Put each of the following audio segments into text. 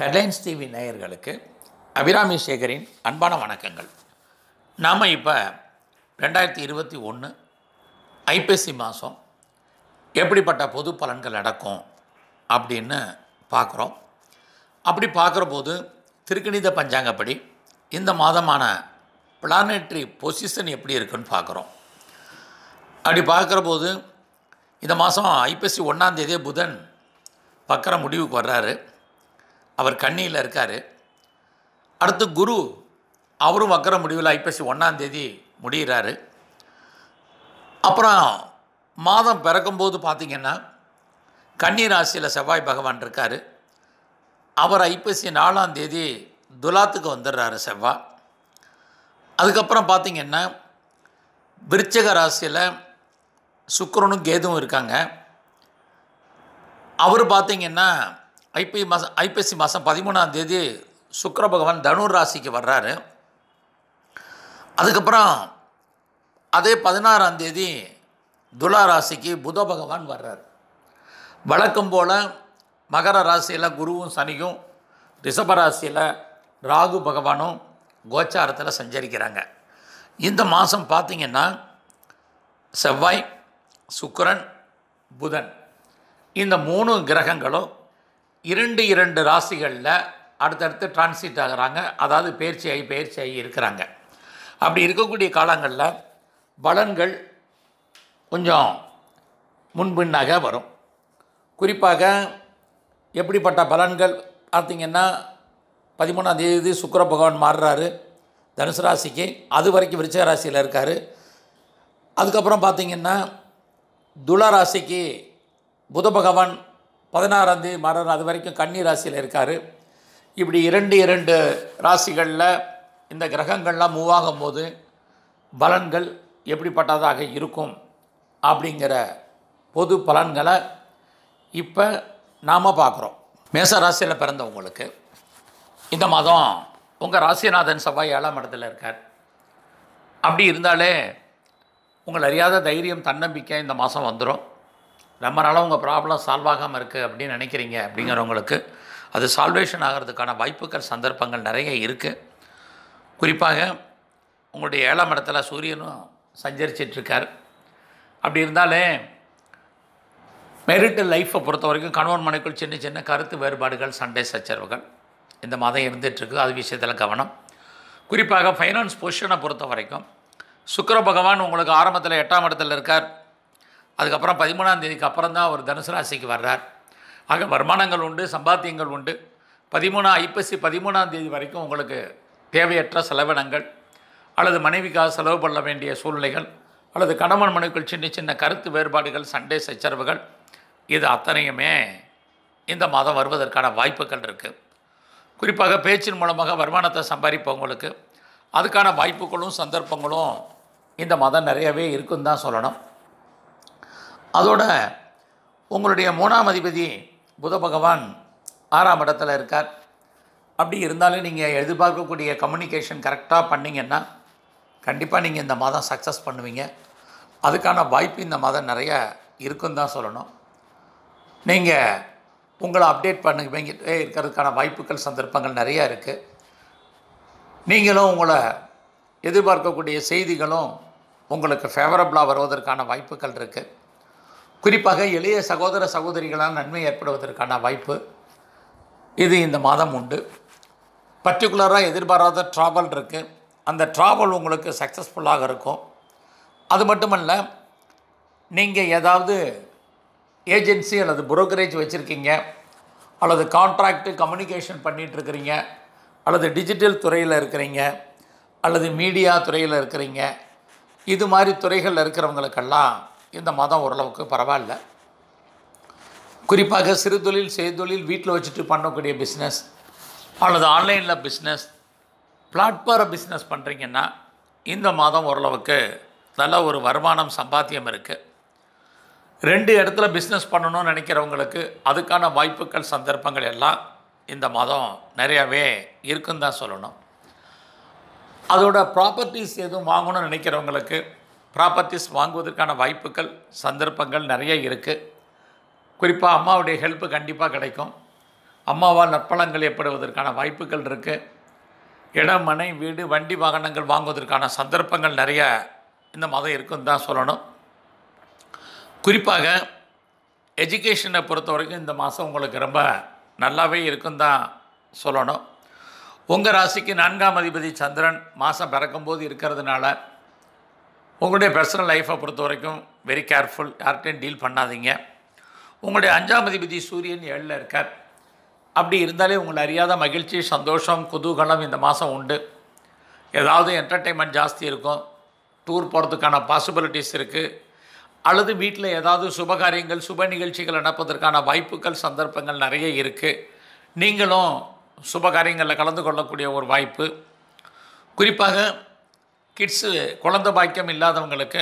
headlines TV நேயர்களுக்கு அபிராமி சேகரின் அன்பான வணக்கங்கள் நாம் இப்போ ரெண்டாயிரத்தி இருபத்தி ஒன்று ஐப்பசி மாதம் எப்படிப்பட்ட பொது பலன்கள் நடக்கும் அப்படின்னு பார்க்குறோம் அப்படி பார்க்குற போது திருக்கணித பஞ்சாங்கப்படி இந்த மாதமான பிளானட்ரி பொசிஷன் எப்படி இருக்குன்னு பார்க்குறோம் அப்படி பார்க்குற போது இந்த மாதம் ஐப்பசி ஒன்றாந்தேதியே புதன் பக்கர முடிவுக்கு வர்றாரு அவர் கண்ணியில் இருக்கார் அடுத்து குரு அவரும் வக்கர முடிவில் ஐப்பசி ஒன்றாந்தேதி முடிகிறாரு அப்புறம் மாதம் பிறக்கும்போது பார்த்திங்கன்னா கன்னி ராசியில் செவ்வாய் பகவான் இருக்கார் அவர் ஐப்பசி நாலாம் தேதி துலாத்துக்கு வந்துடுறாரு செவ்வாய் அதுக்கப்புறம் பார்த்திங்கன்னா விருச்சக ராசியில் சுக்கரனும் கேதுவும் இருக்காங்க அவர் பார்த்திங்கன்னா ஐப்பி மாதம் ஐப்பசி மாதம் பதிமூணாம் தேதி சுக்கர பகவான் தனுர் ராசிக்கு வர்றாரு அதுக்கப்புறம் அதே பதினாறாம் தேதி துலா ராசிக்கு புத பகவான் வர்றார் வழக்கம் போல் மகர ராசியில் குருவும் சனியும் ரிஷபராசியில் ராகு பகவானும் கோச்சாரத்தில் சஞ்சரிக்கிறாங்க இந்த மாதம் பார்த்திங்கன்னா செவ்வாய் சுக்கரன் புதன் இந்த மூணு கிரகங்களும் இரண்டு இரண்டு ராசிகளில் அடுத்தடுத்து டிரான்சிட் ஆகிறாங்க அதாவது பயிற்சி ஆகி பயிற்சி ஆகி இருக்கிறாங்க அப்படி இருக்கக்கூடிய காலங்களில் பலன்கள் கொஞ்சம் முன்பின்னாக வரும் குறிப்பாக எப்படிப்பட்ட பலன்கள் பார்த்திங்கன்னா பதிமூணாம் தேதி சுக்கர பகவான் மாறுறாரு தனுசு ராசிக்கு அது வரைக்கும் விருச்சக ராசியில் இருக்கார் அதுக்கப்புறம் பார்த்திங்கன்னா துளராசிக்கு ராசிக்கு புத பகவான் பதினாறாம் தேதி மரணம் அது வரைக்கும் கன்னி ராசியில் இருக்கார் இப்படி இரண்டு இரண்டு ராசிகளில் இந்த கிரகங்கள்லாம் மூவ் ஆகும்போது பலன்கள் எப்படிப்பட்டதாக இருக்கும் அப்படிங்கிற பொது பலன்களை இப்போ நாம் பார்க்குறோம் மேச ராசியில் பிறந்தவங்களுக்கு இந்த மாதம் உங்கள் ராசிநாதன் செவ்வாய் ஏழாம் இடத்துல இருக்கார் அப்படி இருந்தாலே உங்கள் அறியாத தைரியம் தன்னம்பிக்கை இந்த மாதம் வந்துடும் ரொம்ப நாளாக உங்கள் ப்ராப்ளம் சால்வ் ஆகாமல் இருக்குது அப்படின்னு நினைக்கிறீங்க அப்படிங்கிறவங்களுக்கு அது சால்வேஷன் ஆகிறதுக்கான வாய்ப்புகள் சந்தர்ப்பங்கள் நிறைய இருக்குது குறிப்பாக உங்களுடைய ஏழாம் இடத்துல சூரியனும் சஞ்சரிச்சிட்ருக்கார் அப்படி இருந்தாலே மெரிட்டு லைஃப்பை பொறுத்த வரைக்கும் கணவன் மனைக்குள் சின்ன சின்ன கருத்து வேறுபாடுகள் சண்டை சச்சரவுகள் இந்த மாதம் இருந்துகிட்ருக்கு அது விஷயத்தில் கவனம் குறிப்பாக ஃபைனான்ஸ் பொசிஷனை பொறுத்த வரைக்கும் சுக்கர பகவான் உங்களுக்கு ஆரம்பத்தில் எட்டாம் இடத்துல இருக்கார் அதுக்கப்புறம் பதிமூணாம் தேதிக்கு அப்புறம் தான் அவர் தனுசு ராசிக்கு வர்றார் ஆக வருமானங்கள் உண்டு சம்பாத்தியங்கள் உண்டு பதிமூணா ஐப்பசி பதிமூணாம் தேதி வரைக்கும் உங்களுக்கு தேவையற்ற செலவினங்கள் அல்லது மனைவிக்காக செலவு பண்ண வேண்டிய சூழ்நிலைகள் அல்லது கணவன் மனுக்கள் சின்ன சின்ன கருத்து வேறுபாடுகள் சண்டை சச்சரவுகள் இது அத்தனையுமே இந்த மாதம் வருவதற்கான வாய்ப்புகள் இருக்குது குறிப்பாக பேச்சின் மூலமாக வருமானத்தை சம்பாதிப்பவங்களுக்கு அதுக்கான வாய்ப்புகளும் சந்தர்ப்பங்களும் இந்த மாதம் நிறையவே இருக்குன்னு தான் சொல்லணும் அதோட உங்களுடைய மூணாம் அதிபதி புத பகவான் ஆறாம் இடத்துல இருக்கார் அப்படி இருந்தாலும் நீங்கள் எதிர்பார்க்கக்கூடிய கம்யூனிகேஷன் கரெக்டாக பண்ணிங்கன்னா கண்டிப்பாக நீங்கள் இந்த மாதம் சக்ஸஸ் பண்ணுவீங்க அதுக்கான வாய்ப்பு இந்த மாதம் நிறைய இருக்குன்னு தான் சொல்லணும் நீங்கள் உங்களை அப்டேட் பண்ணுவீங்கிட்டே இருக்கிறதுக்கான வாய்ப்புகள் சந்தர்ப்பங்கள் நிறையா இருக்குது நீங்களும் உங்களை எதிர்பார்க்கக்கூடிய செய்திகளும் உங்களுக்கு ஃபேவரபுளாக வருவதற்கான வாய்ப்புகள் இருக்குது குறிப்பாக இளைய சகோதர சகோதரிகளால் நன்மை ஏற்படுவதற்கான வாய்ப்பு இது இந்த மாதம் உண்டு பர்டிகுலராக எதிர்பாராத ட்ராவல் இருக்குது அந்த ட்ராவல் உங்களுக்கு சக்ஸஸ்ஃபுல்லாக இருக்கும் அது மட்டுமல்ல நீங்கள் ஏதாவது ஏஜென்சி அல்லது புரோக்கரேஜ் வச்சுருக்கீங்க அல்லது கான்ட்ராக்டு கம்யூனிகேஷன் பண்ணிகிட்ருக்கிறீங்க அல்லது டிஜிட்டல் துறையில் இருக்கிறீங்க அல்லது மீடியா துறையில் இருக்கிறீங்க இது மாதிரி துறைகளில் இருக்கிறவங்களுக்கெல்லாம் இந்த மதம் ஓரளவுக்கு பரவாயில்ல குறிப்பாக சிறுதொழில் செய்தொழில் வீட்டில் வச்சுட்டு பண்ணக்கூடிய பிஸ்னஸ் அல்லது ஆன்லைனில் பிஸ்னஸ் பிளாட்ஃபார பிஸ்னஸ் பண்ணுறீங்கன்னா இந்த மாதம் ஓரளவுக்கு நல்ல ஒரு வருமானம் சம்பாத்தியம் இருக்குது ரெண்டு இடத்துல பிஸ்னஸ் பண்ணணும்னு நினைக்கிறவங்களுக்கு அதுக்கான வாய்ப்புகள் சந்தர்ப்பங்கள் எல்லாம் இந்த மாதம் நிறையாவே இருக்குன்னு தான் சொல்லணும் அதோட ப்ராப்பர்ட்டிஸ் எதுவும் வாங்கணும்னு நினைக்கிறவங்களுக்கு ப்ராப்பர்ட்டிஸ் வாங்குவதற்கான வாய்ப்புகள் சந்தர்ப்பங்கள் நிறைய இருக்குது குறிப்பாக அம்மாவுடைய ஹெல்ப்பு கண்டிப்பாக கிடைக்கும் அம்மாவால் நற்பலங்கள் ஏற்படுவதற்கான வாய்ப்புகள் இருக்குது இடம் மனை வீடு வண்டி வாகனங்கள் வாங்குவதற்கான சந்தர்ப்பங்கள் நிறைய இந்த மாதம் இருக்குன்னு தான் சொல்லணும் குறிப்பாக எஜுகேஷனை பொறுத்த வரைக்கும் இந்த மாதம் உங்களுக்கு ரொம்ப நல்லாவே இருக்குன்னு தான் சொல்லணும் உங்கள் ராசிக்கு நான்காம் அதிபதி சந்திரன் மாதம் பிறக்கும்போது இருக்கிறதுனால உங்களுடைய பர்சனல் லைஃப்பை பொறுத்த வரைக்கும் வெரி கேர்ஃபுல் யார்கிட்டையும் டீல் பண்ணாதீங்க உங்களுடைய அஞ்சாம் அதிபதி சூரியன் ஏழில் இருக்கார் அப்படி இருந்தாலே உங்களை அறியாத மகிழ்ச்சி சந்தோஷம் குதூகலம் இந்த மாதம் உண்டு ஏதாவது என்டர்டெயின்மெண்ட் ஜாஸ்தி இருக்கும் டூர் போகிறதுக்கான பாசிபிலிட்டிஸ் இருக்குது அல்லது வீட்டில் ஏதாவது சுபகாரியங்கள் சுப நிகழ்ச்சிகள் நடப்பதற்கான வாய்ப்புகள் சந்தர்ப்பங்கள் நிறைய இருக்குது நீங்களும் சுபகாரியங்களில் கலந்து கொள்ளக்கூடிய ஒரு வாய்ப்பு குறிப்பாக கிட்ஸு குழந்த பாக்கியம் இல்லாதவங்களுக்கு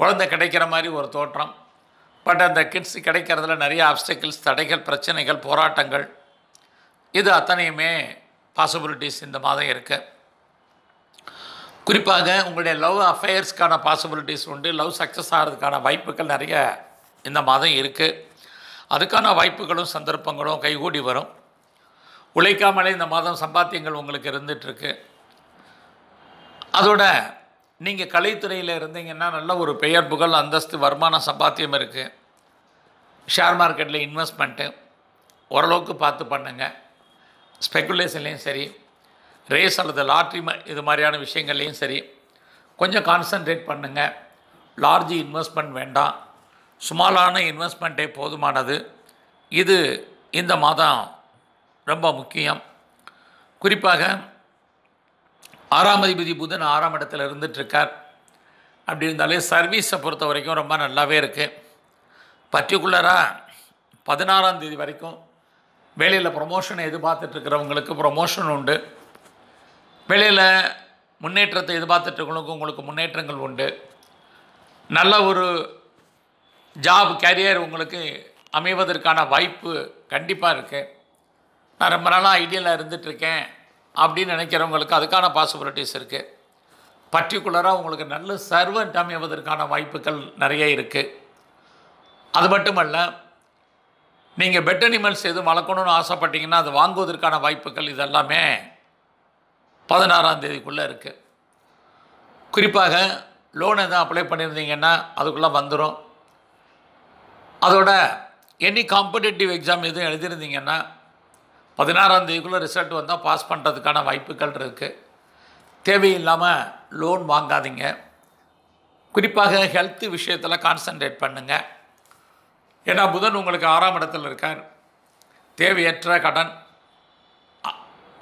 குழந்தை கிடைக்கிற மாதிரி ஒரு தோற்றம் பட் அந்த கிட்ஸ் கிடைக்கிறதுல நிறைய ஆப்ஸ்டக்கிள்ஸ் தடைகள் பிரச்சனைகள் போராட்டங்கள் இது அத்தனையுமே பாசிபிலிட்டிஸ் இந்த மாதம் இருக்குது குறிப்பாக உங்களுடைய லவ் அஃபேர்ஸ்க்கான பாசிபிலிட்டிஸ் உண்டு லவ் சக்ஸஸ் ஆகிறதுக்கான வாய்ப்புகள் நிறைய இந்த மாதம் இருக்குது அதுக்கான வாய்ப்புகளும் சந்தர்ப்பங்களும் கைகூடி வரும் உழைக்காமலே இந்த மாதம் சம்பாத்தியங்கள் உங்களுக்கு இருந்துகிட்ருக்கு அதோட நீங்கள் கலைத்துறையில் இருந்தீங்கன்னா நல்ல ஒரு பெயர் புகழ் அந்தஸ்து வருமான சம்பாத்தியம் இருக்குது ஷேர் மார்க்கெட்டில் இன்வெஸ்ட்மெண்ட்டு ஓரளவுக்கு பார்த்து பண்ணுங்கள் ஸ்பெகுலேஷன்லேயும் சரி ரேஸ் அல்லது லாட்ரி இது மாதிரியான விஷயங்கள்லேயும் சரி கொஞ்சம் கான்சன்ட்ரேட் பண்ணுங்கள் லார்ஜ் இன்வெஸ்ட்மெண்ட் வேண்டாம் சுமாலான இன்வெஸ்ட்மெண்ட்டே போதுமானது இது இந்த மாதம் ரொம்ப முக்கியம் குறிப்பாக ஆறாம் அதிபதி புதன் ஆறாம் இடத்துல இருந்துகிட்ருக்கார் அப்படி இருந்தாலே சர்வீஸை பொறுத்த வரைக்கும் ரொம்ப நல்லாவே இருக்குது பர்டிகுலராக பதினாறாம் தேதி வரைக்கும் வேலையில் ப்ரொமோஷனை எதிர்பார்த்துட்ருக்கிறவங்களுக்கு ப்ரொமோஷன் உண்டு வேலையில் முன்னேற்றத்தை எதிர்பார்த்துட்ருக்கவங்களுக்கு உங்களுக்கு முன்னேற்றங்கள் உண்டு நல்ல ஒரு ஜாப் கேரியர் உங்களுக்கு அமைவதற்கான வாய்ப்பு கண்டிப்பாக இருக்குது நான் ரொம்ப நாளாக ஐடியலாக இருந்துகிட்ருக்கேன் அப்படின்னு நினைக்கிறவங்களுக்கு அதுக்கான பாசிபிலிட்டிஸ் இருக்குது பர்டிகுலராக உங்களுக்கு நல்ல சர்வன்ட் அமைவதற்கான வாய்ப்புகள் நிறைய இருக்குது அது மட்டுமல்ல நீங்கள் பெட் அனிமல்ஸ் எதுவும் வளர்க்கணும்னு ஆசைப்பட்டீங்கன்னா அது வாங்குவதற்கான வாய்ப்புகள் இதெல்லாமே பதினாறாம் தேதிக்குள்ளே இருக்குது குறிப்பாக லோன் எதுவும் அப்ளை பண்ணியிருந்தீங்கன்னா அதுக்குள்ளே வந்துடும் அதோட எனி காம்படேட்டிவ் எக்ஸாம் எதுவும் எழுதியிருந்தீங்கன்னா பதினாறாம் தேதிக்குள்ளே ரிசல்ட் வந்தால் பாஸ் பண்ணுறதுக்கான வாய்ப்புகள் இருக்குது தேவையில்லாமல் லோன் வாங்காதீங்க குறிப்பாக ஹெல்த்து விஷயத்தில் கான்சன்ட்ரேட் பண்ணுங்கள் ஏன்னா புதன் உங்களுக்கு ஆறாம் இடத்துல இருக்கார் தேவையற்ற கடன்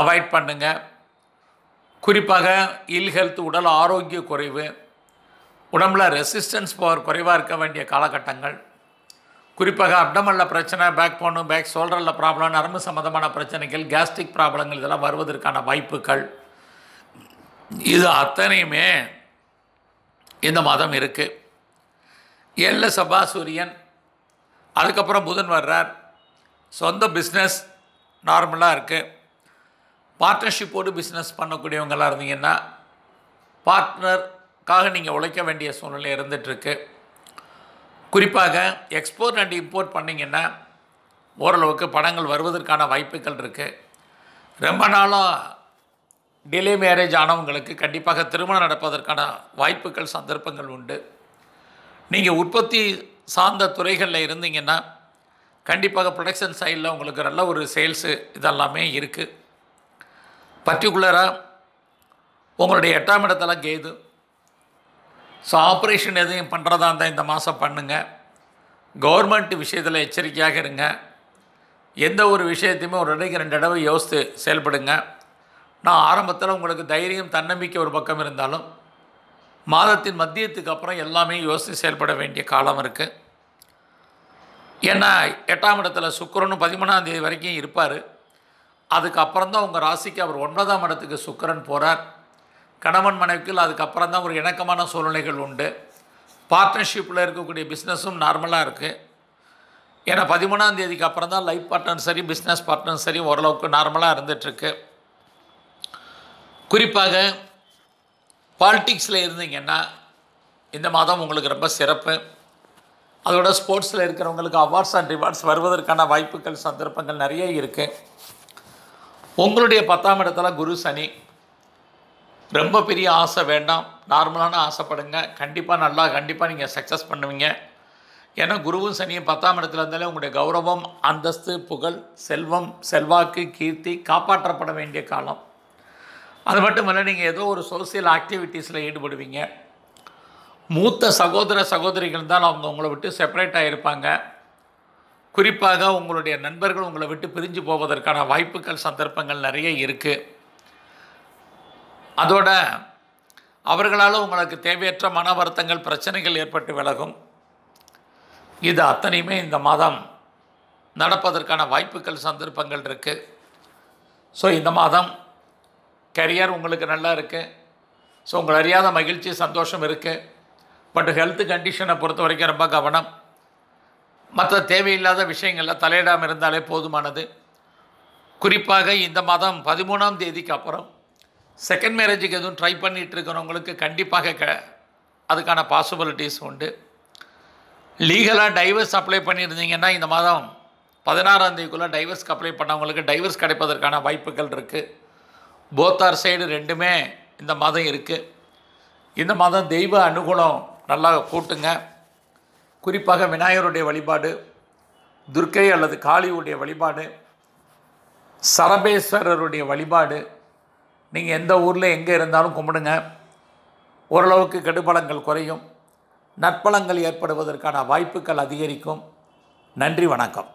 அவாய்ட் பண்ணுங்கள் குறிப்பாக இல் ஹெல்த் உடல் ஆரோக்கிய குறைவு உடம்பில் ரெசிஸ்டன்ஸ் பவர் குறைவாக இருக்க வேண்டிய காலகட்டங்கள் குறிப்பாக அப்டமல்ல பிரச்சனை பேக் போனு பேக் சோல்டரில் ப்ராப்ளம் நரம்பு சம்மந்தமான பிரச்சனைகள் கேஸ்ட்ரிக் ப்ராப்ளங்கள் இதெல்லாம் வருவதற்கான வாய்ப்புகள் இது அத்தனையுமே இந்த மாதம் இருக்குது எல்ல சபா சூரியன் அதுக்கப்புறம் புதன் வர்றார் சொந்த பிஸ்னஸ் நார்மலாக இருக்குது பார்ட்னர்ஷிப்போடு பிஸ்னஸ் பண்ணக்கூடியவங்களாக இருந்தீங்கன்னா பார்ட்னருக்காக நீங்கள் உழைக்க வேண்டிய சூழ்நிலை இருந்துகிட்ருக்கு குறிப்பாக எக்ஸ்போர்ட் அண்ட் இம்போர்ட் பண்ணிங்கன்னா ஓரளவுக்கு படங்கள் வருவதற்கான வாய்ப்புகள் இருக்குது ரொம்ப நாளாக டிலே மேரேஜ் ஆனவங்களுக்கு கண்டிப்பாக திருமணம் நடப்பதற்கான வாய்ப்புகள் சந்தர்ப்பங்கள் உண்டு நீங்கள் உற்பத்தி சார்ந்த துறைகளில் இருந்தீங்கன்னா கண்டிப்பாக ப்ரொடக்ஷன் சைடில் உங்களுக்கு நல்ல ஒரு சேல்ஸு இதெல்லாமே இருக்குது பர்டிகுலராக உங்களுடைய எட்டாம் இடத்தெல்லாம் கேது ஸோ ஆப்ரேஷன் எதையும் பண்ணுறதா இருந்தால் இந்த மாதம் பண்ணுங்கள் கவர்மெண்ட் விஷயத்தில் எச்சரிக்கையாக இருங்க எந்த ஒரு விஷயத்தையுமே ஒரு இடைக்கு ரெண்டு தடவை யோசித்து செயல்படுங்க நான் ஆரம்பத்தில் உங்களுக்கு தைரியம் தன்னம்பிக்கை ஒரு பக்கம் இருந்தாலும் மாதத்தின் மத்தியத்துக்கு அப்புறம் எல்லாமே யோசித்து செயல்பட வேண்டிய காலம் இருக்குது ஏன்னா எட்டாம் இடத்துல சுக்கரனும் பதிமூணாம் தேதி வரைக்கும் இருப்பார் அதுக்கப்புறம் தான் உங்கள் ராசிக்கு அவர் ஒன்பதாம் இடத்துக்கு சுக்கரன் போகிறார் கணவன் மனைவிக்குள் அதுக்கப்புறம் தான் ஒரு இணக்கமான சூழ்நிலைகள் உண்டு பார்ட்னர்ஷிப்பில் இருக்கக்கூடிய பிஸ்னஸும் நார்மலாக இருக்குது ஏன்னா பதிமூணாம் தேதிக்கு அப்புறம் தான் லைஃப் பார்ட்னர் சரி பிஸ்னஸ் பார்ட்னர் சரி ஓரளவுக்கு நார்மலாக இருந்துகிட்ருக்கு குறிப்பாக பாலிட்டிக்ஸில் இருந்தீங்கன்னா இந்த மாதம் உங்களுக்கு ரொம்ப சிறப்பு அதோட ஸ்போர்ட்ஸில் இருக்கிறவங்களுக்கு அவார்ட்ஸ் அண்ட் ரிவார்ட்ஸ் வருவதற்கான வாய்ப்புகள் சந்தர்ப்பங்கள் நிறைய இருக்குது உங்களுடைய பத்தாம் இடத்துல குரு சனி ரொம்ப பெரிய ஆசை வேண்டாம் நார்மலான ஆசைப்படுங்க கண்டிப்பாக நல்லா கண்டிப்பாக நீங்கள் சக்ஸஸ் பண்ணுவீங்க ஏன்னா குருவும் சனியும் பத்தாம் இடத்துல இருந்தாலே உங்களுடைய கௌரவம் அந்தஸ்து புகழ் செல்வம் செல்வாக்கு கீர்த்தி காப்பாற்றப்பட வேண்டிய காலம் அது மட்டும் இல்லை நீங்கள் ஏதோ ஒரு சோசியல் ஆக்டிவிட்டீஸில் ஈடுபடுவீங்க மூத்த சகோதர சகோதரிகள் தான் அவங்க உங்களை விட்டு செப்பரேட் ஆகியிருப்பாங்க குறிப்பாக உங்களுடைய நண்பர்கள் உங்களை விட்டு பிரிஞ்சு போவதற்கான வாய்ப்புகள் சந்தர்ப்பங்கள் நிறைய இருக்குது அதோட அவர்களால் உங்களுக்கு தேவையற்ற மன வருத்தங்கள் பிரச்சனைகள் ஏற்பட்டு விலகும் இது அத்தனையுமே இந்த மாதம் நடப்பதற்கான வாய்ப்புகள் சந்தர்ப்பங்கள் இருக்குது ஸோ இந்த மாதம் கரியர் உங்களுக்கு நல்லா இருக்குது ஸோ உங்களை அறியாத மகிழ்ச்சி சந்தோஷம் இருக்குது பட் ஹெல்த் கண்டிஷனை பொறுத்த வரைக்கும் ரொம்ப கவனம் மற்ற தேவையில்லாத விஷயங்களில் தலையிடாமல் இருந்தாலே போதுமானது குறிப்பாக இந்த மாதம் பதிமூணாம் தேதிக்கு அப்புறம் செகண்ட் மேரேஜுக்கு எதுவும் ட்ரை பண்ணிகிட்டு இருக்கிறவங்களுக்கு கண்டிப்பாக க அதுக்கான பாசிபிலிட்டிஸ் உண்டு லீகலாக டைவர்ஸ் அப்ளை பண்ணியிருந்தீங்கன்னா இந்த மாதம் பதினாறாம் தேதிக்குள்ளே டைவர்ஸ்க்கு அப்ளை பண்ணவங்களுக்கு டைவர்ஸ் கிடைப்பதற்கான வாய்ப்புகள் இருக்குது போத்தார் சைடு ரெண்டுமே இந்த மாதம் இருக்குது இந்த மாதம் தெய்வ அனுகூலம் நல்லா கூட்டுங்க குறிப்பாக விநாயகருடைய வழிபாடு துர்க்கை அல்லது காளியுடைய வழிபாடு சரபேஸ்வரருடைய வழிபாடு நீங்கள் எந்த ஊரில் எங்கே இருந்தாலும் கும்பிடுங்க ஓரளவுக்கு கெடுபலங்கள் குறையும் நற்பலங்கள் ஏற்படுவதற்கான வாய்ப்புகள் அதிகரிக்கும் நன்றி வணக்கம்